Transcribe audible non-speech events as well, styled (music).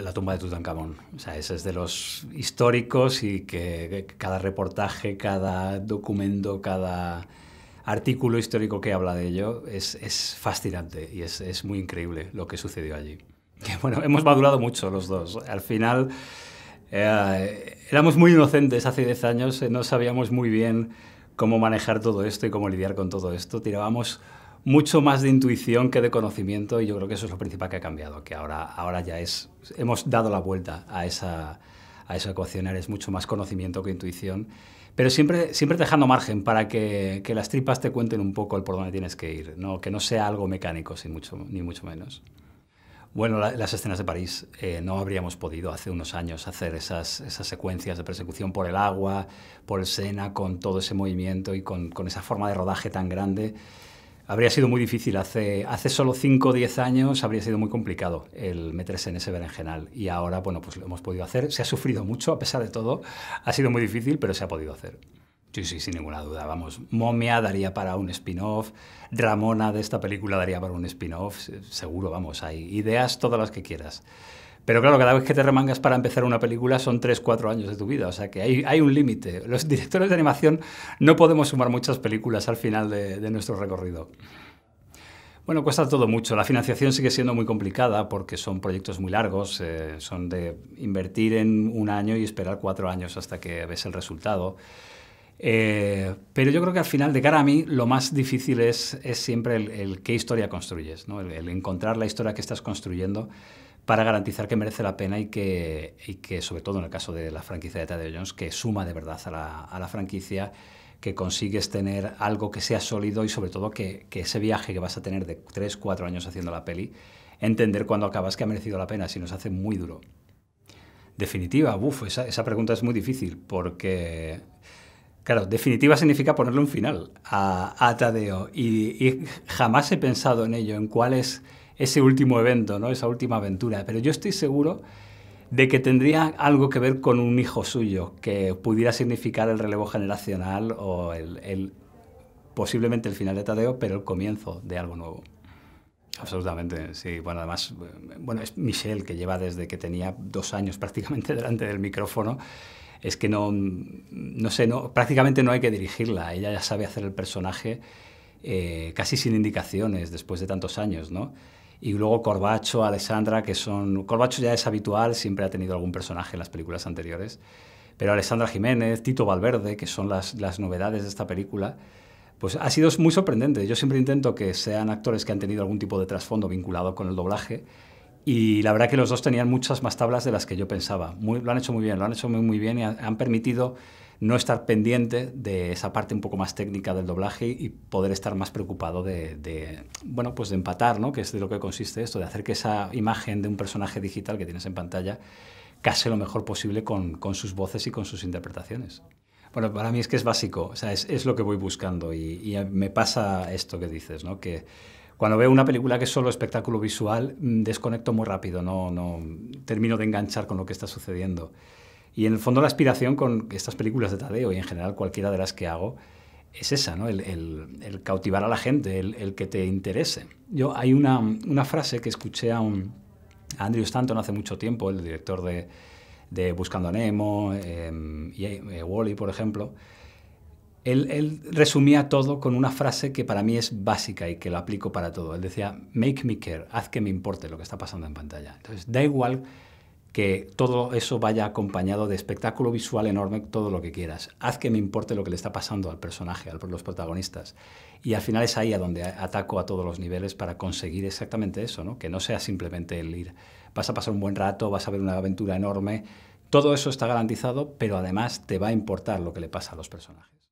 la tumba de Tutankamón. O sea, ese es de los históricos y que cada reportaje, cada documento, cada artículo histórico que habla de ello es, es fascinante y es, es, muy increíble lo que sucedió allí. bueno, hemos madurado mucho los dos. Al final eh, éramos muy inocentes hace 10 años, eh, no sabíamos muy bien cómo manejar todo esto y cómo lidiar con todo esto. Tirábamos mucho más de intuición que de conocimiento y yo creo que eso es lo principal que ha cambiado, que ahora, ahora ya es, hemos dado la vuelta a esa, a esa ecuación, es mucho más conocimiento que intuición, pero siempre, siempre dejando margen para que, que, las tripas te cuenten un poco el por dónde tienes que ir, ¿no? que no sea algo mecánico, sin mucho, ni mucho menos. Bueno, las escenas de París eh, no habríamos podido hace unos años hacer esas, esas, secuencias de persecución por el agua, por el Sena, con todo ese movimiento y con, con esa forma de rodaje tan grande habría sido muy difícil. Hace, hace solo 5 o 10 años habría sido muy complicado el meterse en ese berenjenal y ahora, bueno, pues lo hemos podido hacer. Se ha sufrido mucho, a pesar de todo. Ha sido muy difícil, pero se ha podido hacer. Sí, sí, sin ninguna duda. Vamos, Momia daría para un spin-off, Ramona de esta película daría para un spin-off, seguro, vamos, hay ideas todas las que quieras. Pero claro, cada vez que te remangas para empezar una película son 3, 4 años de tu vida, o sea que hay, un límite. Los directores de animación no podemos sumar muchas películas al final de, nuestro recorrido. Bueno, cuesta todo mucho. La financiación sigue siendo muy complicada porque son proyectos muy largos, eh, son de invertir en un año y esperar cuatro años hasta que ves el resultado. Eh, pero yo creo que al final, de cara a mí, lo más difícil es, es siempre el, qué historia construyes, el encontrar la historia que estás construyendo para garantizar que merece la pena y que, que, sobre todo en el caso de la franquicia de Tadeo Jones, que suma de verdad a la, franquicia, que consigues tener algo que sea sólido y sobre todo que, ese viaje que vas a tener de 3, 4 años haciendo la peli, entender cuando acabas que ha merecido la pena, si nos hace muy duro. Definitiva, uff, esa, pregunta es muy difícil porque... Claro, definitiva significa ponerle un final a, Tadeo y, y, jamás he pensado en ello, en cuál es ese último evento, ¿no? esa última aventura. Pero yo estoy seguro de que tendría algo que ver con un hijo suyo, que pudiera significar el relevo generacional o el, posiblemente el final de Tadeo, pero el comienzo de algo nuevo. Absolutamente, sí. Bueno, además, bueno, es Michelle que lleva desde que tenía dos años prácticamente (laughs) delante del micrófono. Es que no, no sé, no, prácticamente no hay que dirigirla. Ella ya sabe hacer el personaje eh, casi sin indicaciones después de tantos años, ¿no? y luego Corbacho, Alessandra, que son... Corbacho ya es habitual, siempre ha tenido algún personaje en las películas anteriores, pero Alessandra Jiménez, Tito Valverde, que son las, novedades de esta película, pues ha sido muy sorprendente. Yo siempre intento que sean actores que han tenido algún tipo de trasfondo vinculado con el doblaje y la verdad que los dos tenían muchas más tablas de las que yo pensaba. Muy, lo han hecho muy bien, lo han hecho muy, bien y han permitido no estar pendiente de esa parte un poco más técnica del doblaje y poder estar más preocupado de, bueno, pues de empatar, que es de lo que consiste esto, de hacer que esa imagen de un personaje digital que tienes en pantalla case lo mejor posible con, sus voces y con sus interpretaciones. Bueno, para mí es que es básico, es, lo que voy buscando y, me pasa esto que dices, ¿no? que cuando veo una película que es solo espectáculo visual, mm, desconecto muy rápido, no, no termino de enganchar con lo que está sucediendo. Y en el fondo la aspiración con estas películas de Tadeo y en general cualquiera de las que hago es esa, el, cautivar a la gente, el, que te interese. Yo hay una, una frase que escuché a, un, Andrew Stanton hace mucho tiempo, el director de, Buscando a Nemo em, y eh, Wally, por ejemplo. Él, resumía todo con una frase que para mí es básica y que lo aplico para todo. Él decía, make me care, haz que me importe lo que está pasando en pantalla. Entonces, da igual que todo eso vaya acompañado de espectáculo visual enorme, todo lo que quieras. Haz que me importe lo que le está pasando al personaje, a los protagonistas. Y al final es ahí a donde ataco a todos los niveles para conseguir exactamente eso, que no sea simplemente el ir, vas a pasar un buen rato, vas a ver una aventura enorme, todo eso está garantizado, pero además te va a importar lo que le pasa a los personajes.